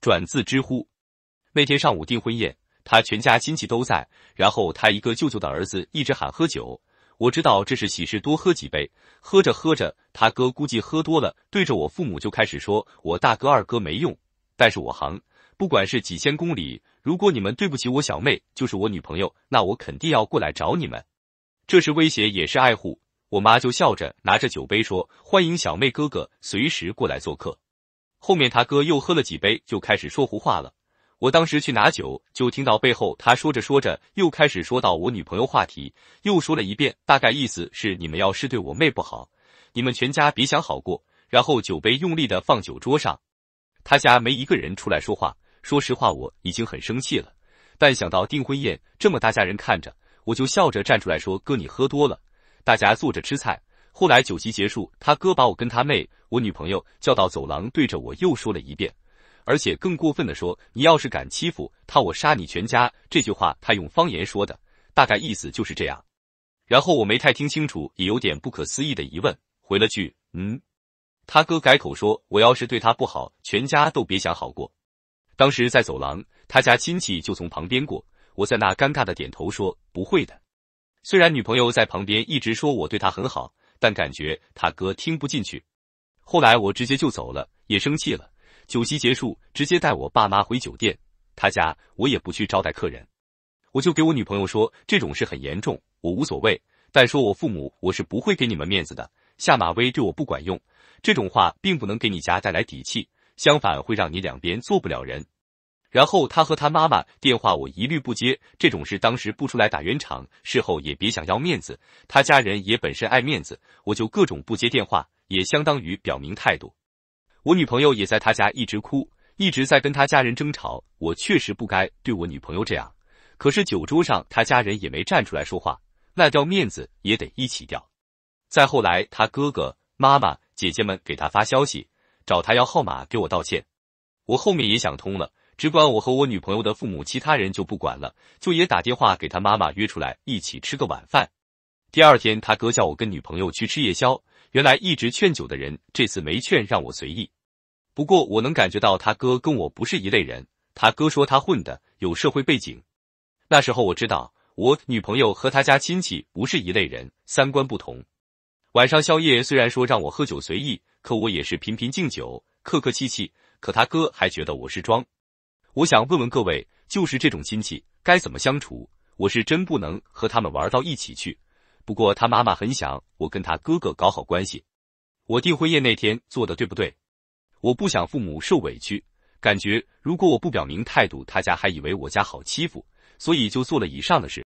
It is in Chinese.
转自知乎。那天上午订婚宴，他全家亲戚都在。然后他一个舅舅的儿子一直喊喝酒，我知道这是喜事，多喝几杯。喝着喝着，他哥估计喝多了，对着我父母就开始说：“我大哥二哥没用。”但是我行，不管是几千公里，如果你们对不起我小妹，就是我女朋友，那我肯定要过来找你们。这是威胁，也是爱护。我妈就笑着拿着酒杯说：“欢迎小妹哥哥，随时过来做客。”后面他哥又喝了几杯，就开始说胡话了。我当时去拿酒，就听到背后他说着说着，又开始说到我女朋友话题，又说了一遍，大概意思是你们要是对我妹不好，你们全家别想好过。然后酒杯用力的放酒桌上，他家没一个人出来说话。说实话，我已经很生气了，但想到订婚宴这么大家人看着，我就笑着站出来说：“哥，你喝多了，大家坐着吃菜。”后来酒席结束，他哥把我跟他妹、我女朋友叫到走廊，对着我又说了一遍，而且更过分的说：“你要是敢欺负他，我杀你全家。”这句话他用方言说的，大概意思就是这样。然后我没太听清楚，也有点不可思议的疑问，回了句：“嗯。”他哥改口说：“我要是对他不好，全家都别想好过。”当时在走廊，他家亲戚就从旁边过，我在那尴尬的点头说：“不会的。”虽然女朋友在旁边一直说我对她很好。但感觉他哥听不进去，后来我直接就走了，也生气了。酒席结束，直接带我爸妈回酒店。他家我也不去招待客人，我就给我女朋友说，这种事很严重，我无所谓。但说我父母，我是不会给你们面子的。下马威对我不管用，这种话并不能给你家带来底气，相反会让你两边做不了人。然后他和他妈妈电话我一律不接，这种事当时不出来打圆场，事后也别想要面子。他家人也本身爱面子，我就各种不接电话，也相当于表明态度。我女朋友也在他家一直哭，一直在跟他家人争吵。我确实不该对我女朋友这样，可是酒桌上他家人也没站出来说话，那掉面子也得一起掉。再后来他哥哥、妈妈、姐姐们给他发消息，找他要号码给我道歉。我后面也想通了。只管我和我女朋友的父母，其他人就不管了。就也打电话给他妈妈约出来一起吃个晚饭。第二天，他哥叫我跟女朋友去吃夜宵。原来一直劝酒的人这次没劝，让我随意。不过我能感觉到他哥跟我不是一类人。他哥说他混的有社会背景。那时候我知道我女朋友和他家亲戚不是一类人，三观不同。晚上宵夜虽然说让我喝酒随意，可我也是频频敬酒，客客气气。可他哥还觉得我是装。我想问问各位，就是这种亲戚该怎么相处？我是真不能和他们玩到一起去。不过他妈妈很想我跟他哥哥搞好关系。我订婚宴那天做的对不对？我不想父母受委屈，感觉如果我不表明态度，他家还以为我家好欺负，所以就做了以上的事。